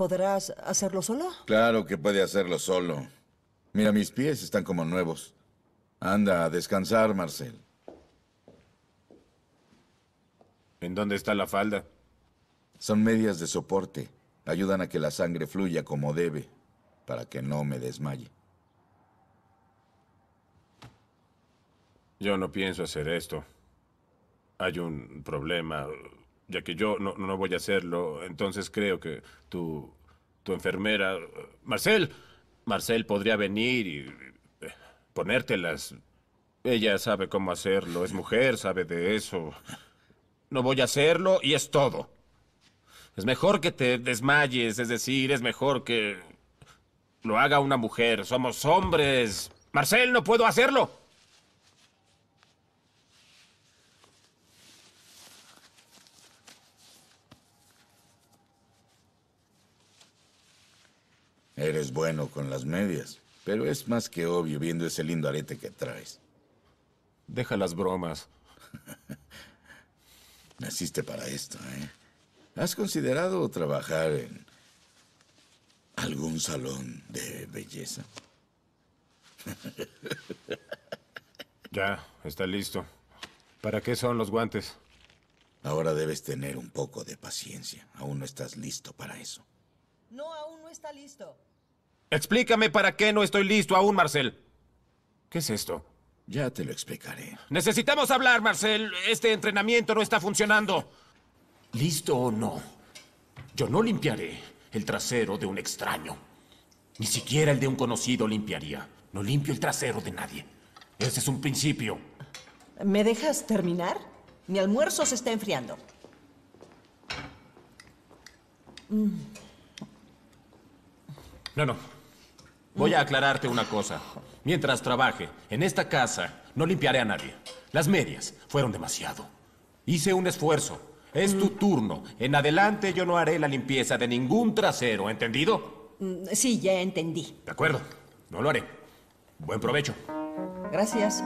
¿Podrás hacerlo solo? Claro que puede hacerlo solo. Mira, mis pies están como nuevos. Anda, a descansar, Marcel. ¿En dónde está la falda? Son medias de soporte. Ayudan a que la sangre fluya como debe, para que no me desmaye. Yo no pienso hacer esto. Hay un problema, ya que yo no, voy a hacerlo, entonces creo que tu, tu enfermera... Marcel, Marcel podría venir y eh, ponértelas. Ella sabe cómo hacerlo, es mujer, sabe de eso. No voy a hacerlo y es todo. Es mejor que te desmayes, es decir, es mejor que lo haga una mujer. Somos hombres. Marcel, no puedo hacerlo. Eres bueno con las medias, pero es más que obvio viendo ese lindo arete que traes. Deja las bromas. Naciste para esto, ¿eh? ¿Has considerado trabajar en algún salón de belleza? ya, está listo. ¿Para qué son los guantes? Ahora debes tener un poco de paciencia. Aún no estás listo para eso. No, aún no está listo. Explícame para qué no estoy listo aún, Marcel. ¿Qué es esto? Ya te lo explicaré. Necesitamos hablar, Marcel. Este entrenamiento no está funcionando. ¿Listo o no? Yo no limpiaré el trasero de un extraño. Ni siquiera el de un conocido limpiaría. No limpio el trasero de nadie. Ese es un principio. ¿Me dejas terminar? Mi almuerzo se está enfriando. No, no. Voy a aclararte una cosa. Mientras trabaje en esta casa, no limpiaré a nadie. Las medias fueron demasiado. Hice un esfuerzo. Es tu turno. En adelante yo no haré la limpieza de ningún trasero, ¿entendido? Mm, sí, ya entendí. De acuerdo. No lo haré. Buen provecho. Gracias.